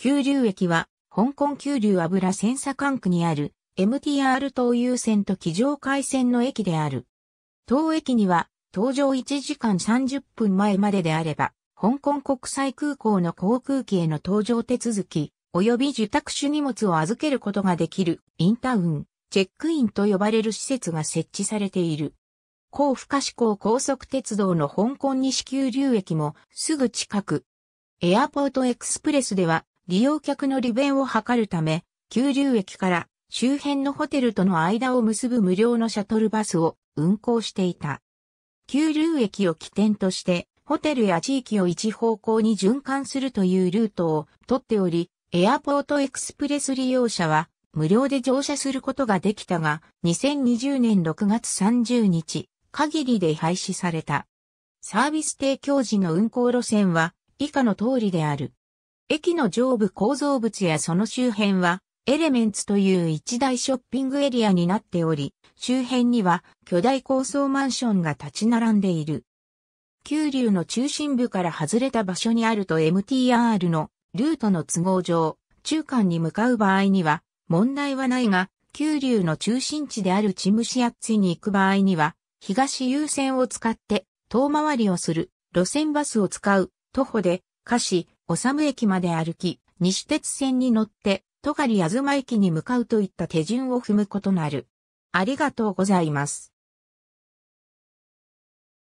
九流駅は、香港九流油センサ管区にある MTR 東優線と機上海線の駅である。当駅には、搭乗1時間30分前までであれば、香港国際空港の航空機への搭乗手続き、及び受託種荷物を預けることができる、インタウン、チェックインと呼ばれる施設が設置されている。高深志向高速鉄道の香港西急流駅もすぐ近く。エアポートエクスプレスでは利用客の利便を図るため、急流駅から周辺のホテルとの間を結ぶ無料のシャトルバスを運行していた。急流駅を起点として、ホテルや地域を一方向に循環するというルートを取っており、エアポートエクスプレス利用者は無料で乗車することができたが、2020年6月30日限りで廃止された。サービス提供時の運行路線は以下の通りである。駅の上部構造物やその周辺は、エレメンツという一大ショッピングエリアになっており、周辺には巨大高層マンションが立ち並んでいる。九流の中心部から外れた場所にあると MTR のルートの都合上、中間に向かう場合には問題はないが、九流の中心地であるチムシアッツィに行く場合には、東優先を使って遠回りをする路線バスを使う徒歩で、下肢、む駅まで歩き、西鉄線に乗って、あずま駅に向かうといった手順を踏むことなる。ありがとうございます。